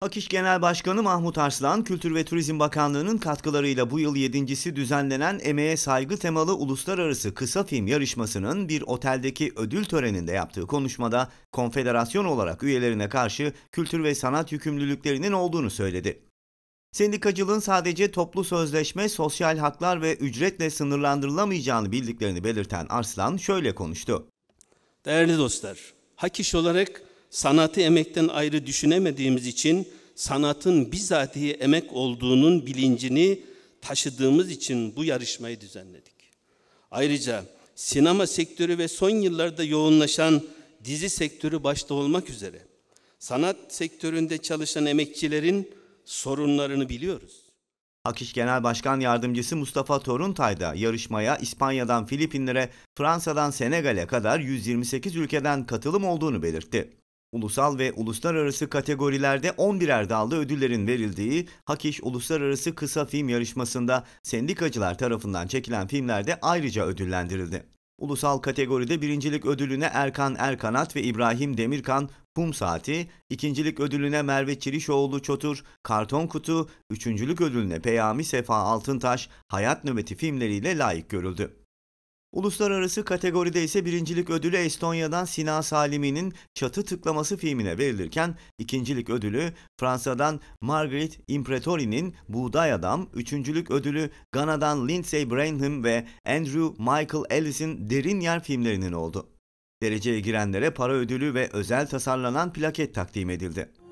Akiş Genel Başkanı Mahmut Arslan, Kültür ve Turizm Bakanlığı'nın katkılarıyla bu yıl yedincisi düzenlenen Emeğe Saygı temalı Uluslararası Kısa Film Yarışması'nın bir oteldeki ödül töreninde yaptığı konuşmada konfederasyon olarak üyelerine karşı kültür ve sanat yükümlülüklerinin olduğunu söyledi. Sendikacılığın sadece toplu sözleşme, sosyal haklar ve ücretle sınırlandırılamayacağını bildiklerini belirten Arslan şöyle konuştu. Değerli dostlar, Hakiş olarak sanatı emekten ayrı düşünemediğimiz için sanatın bizatihi emek olduğunun bilincini taşıdığımız için bu yarışmayı düzenledik. Ayrıca sinema sektörü ve son yıllarda yoğunlaşan dizi sektörü başta olmak üzere sanat sektöründe çalışan emekçilerin sorunlarını biliyoruz. Akış Genel Başkan Yardımcısı Mustafa Toruntay da yarışmaya İspanya'dan Filipinlere, Fransa'dan Senegal'e kadar 128 ülkeden katılım olduğunu belirtti. Ulusal ve uluslararası kategorilerde 11'er dalda ödüllerin verildiği Hakiş Uluslararası Kısa Film Yarışması'nda sendikacılar tarafından çekilen filmlerde ayrıca ödüllendirildi. Ulusal kategoride birincilik ödülüne Erkan Erkanat ve İbrahim Demirkan Kum Saati, ikincilik ödülüne Merve Çirişoğlu Çotur Karton Kutu, üçüncülük ödülüne Peyami Sefa Altıntaş Hayat Nöbeti filmleriyle layık görüldü. Uluslararası kategoride ise birincilik ödülü Estonya'dan Sina Salimi'nin Çatı Tıklaması filmine verilirken ikincilik ödülü Fransa'dan Margaret Impretori'nin Buğday Adam, üçüncülük ödülü Gana'dan Lindsay Brainham ve Andrew Michael Ellis'in Derin Yer filmlerinin oldu. Dereceye girenlere para ödülü ve özel tasarlanan plaket takdim edildi.